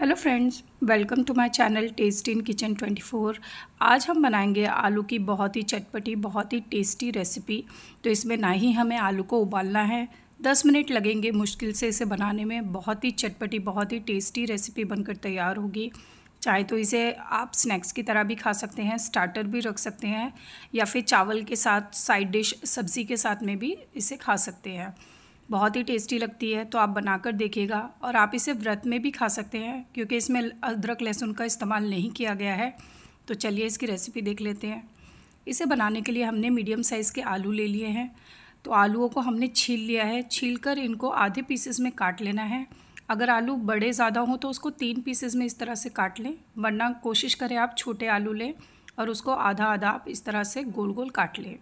hello friends welcome to my channel taste in kitchen 24 आज हम बनाएंगे आलू की बहुत ही चटपटी बहुत ही टेस्टी रेसिपी तो इसमें ना ही हमें आलू को उबालना है 10 मिनट लगेंगे मुश्किल से इसे बनाने में बहुत ही चटपटी बहुत ही टेस्टी रेसिपी बनकर तैयार होगी चाहे तो इसे आप स्नैक्स की तरह भी खा सकते हैं स्टार्टर भी रख सकते हैं या फिर चावल के साथ साइड डिश सब्ज़ी के साथ में भी इसे खा सकते हैं बहुत ही टेस्टी लगती है तो आप बनाकर देखिएगा और आप इसे व्रत में भी खा सकते हैं क्योंकि इसमें अदरक लहसुन का इस्तेमाल नहीं किया गया है तो चलिए इसकी रेसिपी देख लेते हैं इसे बनाने के लिए हमने मीडियम साइज़ के आलू ले लिए हैं तो आलूओं को हमने छील लिया है छील कर इनको आधे पीसेस में काट लेना है अगर आलू बड़े ज़्यादा हों तो उसको तीन पीसेस में इस तरह से काट लें वरना कोशिश करें आप छोटे आलू लें और उसको आधा आधा आप इस तरह से गोल गोल काट लें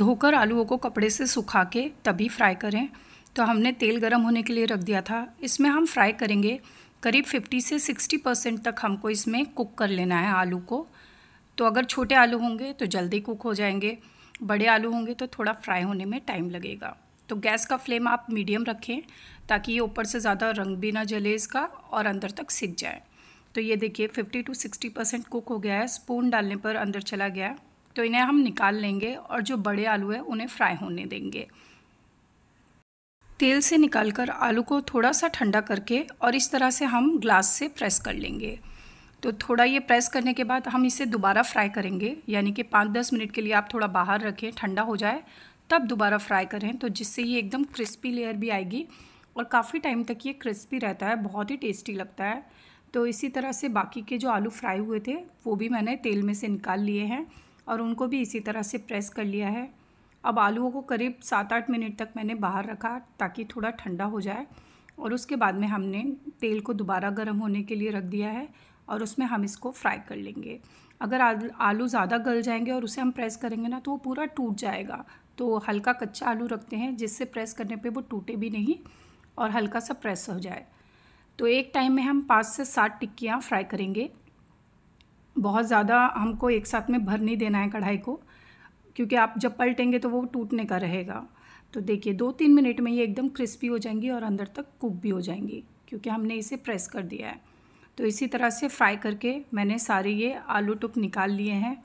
धोकर आलूओं को कपड़े से सुखा के तभी फ्राई करें तो हमने तेल गर्म होने के लिए रख दिया था इसमें हम फ्राई करेंगे करीब 50 से 60 परसेंट तक हमको इसमें कुक कर लेना है आलू को तो अगर छोटे आलू होंगे तो जल्दी कुक हो जाएंगे बड़े आलू होंगे तो थोड़ा फ्राई होने में टाइम लगेगा तो गैस का फ्लेम आप मीडियम रखें ताकि ये ऊपर से ज़्यादा रंग भी ना जले इसका और अंदर तक सिक जाए तो ये देखिए 50 टू 60 परसेंट कुक हो गया है स्पून डालने पर अंदर चला गया है तो इन्हें हम निकाल लेंगे और जो बड़े आलू हैं उन्हें फ्राई होने देंगे तेल से निकालकर आलू को थोड़ा सा ठंडा करके और इस तरह से हम ग्लास से प्रेस कर लेंगे तो थोड़ा ये प्रेस करने के बाद हम इसे दोबारा फ्राई करेंगे यानी कि पाँच दस मिनट के लिए आप थोड़ा बाहर रखें ठंडा हो जाए तब दोबारा फ्राई करें तो जिससे ये एकदम क्रिस्पी लेयर भी आएगी और काफ़ी टाइम तक ये क्रिस्पी रहता है बहुत ही टेस्टी लगता है तो इसी तरह से बाकी के जो आलू फ्राई हुए थे वो भी मैंने तेल में से निकाल लिए हैं और उनको भी इसी तरह से प्रेस कर लिया है अब आलूओं को करीब सात आठ मिनट तक मैंने बाहर रखा ताकि थोड़ा ठंडा हो जाए और उसके बाद में हमने तेल को दोबारा गर्म होने के लिए रख दिया है और उसमें हम इसको फ्राई कर लेंगे अगर आलू ज़्यादा गल जाएंगे और उसे हम प्रेस करेंगे ना तो वो पूरा टूट जाएगा तो हल्का कच्चा आलू रखते हैं जिससे प्रेस करने पे वो टूटे भी नहीं और हल्का सा प्रेस हो जाए तो एक टाइम में हम पाँच से सात टिक्कियाँ फ्राई करेंगे बहुत ज़्यादा हमको एक साथ में भर नहीं देना है कढ़ाई को क्योंकि आप जब पलटेंगे तो वो टूटने का रहेगा तो देखिए दो तीन मिनट में ये एकदम क्रिस्पी हो जाएंगी और अंदर तक कुक भी हो जाएंगी क्योंकि हमने इसे प्रेस कर दिया है तो इसी तरह से फ्राई करके मैंने सारे ये आलू टुक निकाल लिए हैं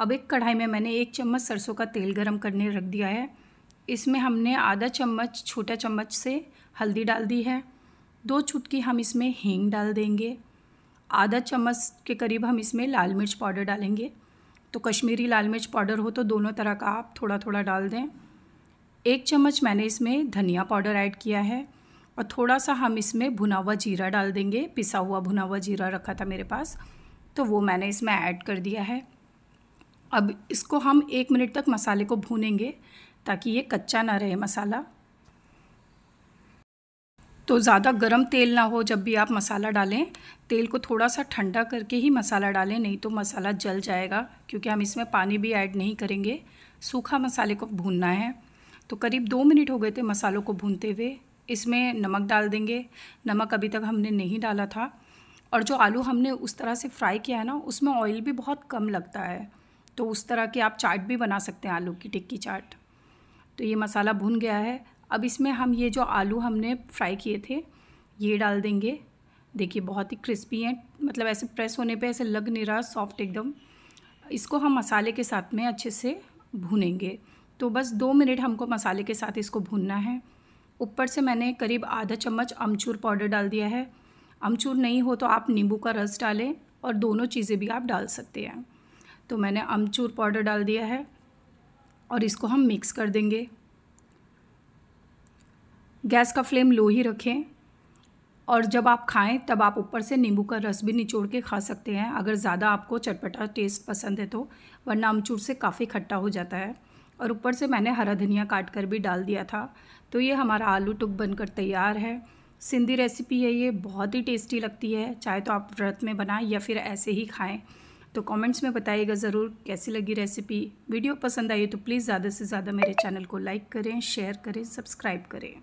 अब एक कढ़ाई में मैंने एक चम्मच सरसों का तेल गरम करने रख दिया है इसमें हमने आधा चम्मच छोटा चम्मच से हल्दी डाल दी है दो चुटकी हम इसमें हींग डाल देंगे आधा चम्मच के करीब हम इसमें लाल मिर्च पाउडर डालेंगे तो कश्मीरी लाल मिर्च पाउडर हो तो दोनों तरह का आप थोड़ा थोड़ा डाल दें एक चम्मच मैंने इसमें धनिया पाउडर ऐड किया है और थोड़ा सा हम इसमें भुना हुआ जीरा डाल देंगे पिसा हुआ भुना हुआ जीरा रखा था मेरे पास तो वो मैंने इसमें ऐड कर दिया है अब इसको हम एक मिनट तक मसाले को भूनेंगे ताकि ये कच्चा ना रहे मसाला तो ज़्यादा गर्म तेल ना हो जब भी आप मसाला डालें तेल को थोड़ा सा ठंडा करके ही मसाला डालें नहीं तो मसाला जल जाएगा क्योंकि हम इसमें पानी भी ऐड नहीं करेंगे सूखा मसाले को भूनना है तो करीब दो मिनट हो गए थे मसालों को भूनते हुए इसमें नमक डाल देंगे नमक अभी तक हमने नहीं डाला था और जो आलू हमने उस तरह से फ्राई किया है ना उसमें ऑयल भी बहुत कम लगता है तो उस तरह की आप चाट भी बना सकते हैं आलू की टिक्की चाट तो ये मसाला भुन गया है अब इसमें हम ये जो आलू हमने फ्राई किए थे ये डाल देंगे देखिए बहुत ही क्रिस्पी हैं मतलब ऐसे प्रेस होने पे ऐसे लग नहीं रहा सॉफ्ट एकदम इसको हम मसाले के साथ में अच्छे से भूनेंगे तो बस दो मिनट हमको मसाले के साथ इसको भूनना है ऊपर से मैंने करीब आधा चम्मच अमचूर पाउडर डाल दिया है अमचूर नहीं हो तो आप नींबू का रस डालें और दोनों चीज़ें भी आप डाल सकते हैं तो मैंने अमचूर पाउडर डाल दिया है और इसको हम मिक्स कर देंगे गैस का फ्लेम लो ही रखें और जब आप खाएं तब आप ऊपर से नींबू का रस भी निचोड़ के खा सकते हैं अगर ज़्यादा आपको चटपटा टेस्ट पसंद है तो वरना अमचूर से काफ़ी खट्टा हो जाता है और ऊपर से मैंने हरा धनिया काट कर भी डाल दिया था तो ये हमारा आलू टुक बनकर तैयार है सिंधी रेसिपी है ये बहुत ही टेस्टी लगती है चाहे तो आप व्रत में बनाएं या फिर ऐसे ही खाएं तो कमेंट्स में बताइएगा ज़रूर कैसी लगी रेसिपी वीडियो पसंद आई तो प्लीज़ ज़्यादा से ज़्यादा मेरे चैनल को लाइक करें शेयर करें सब्सक्राइब करें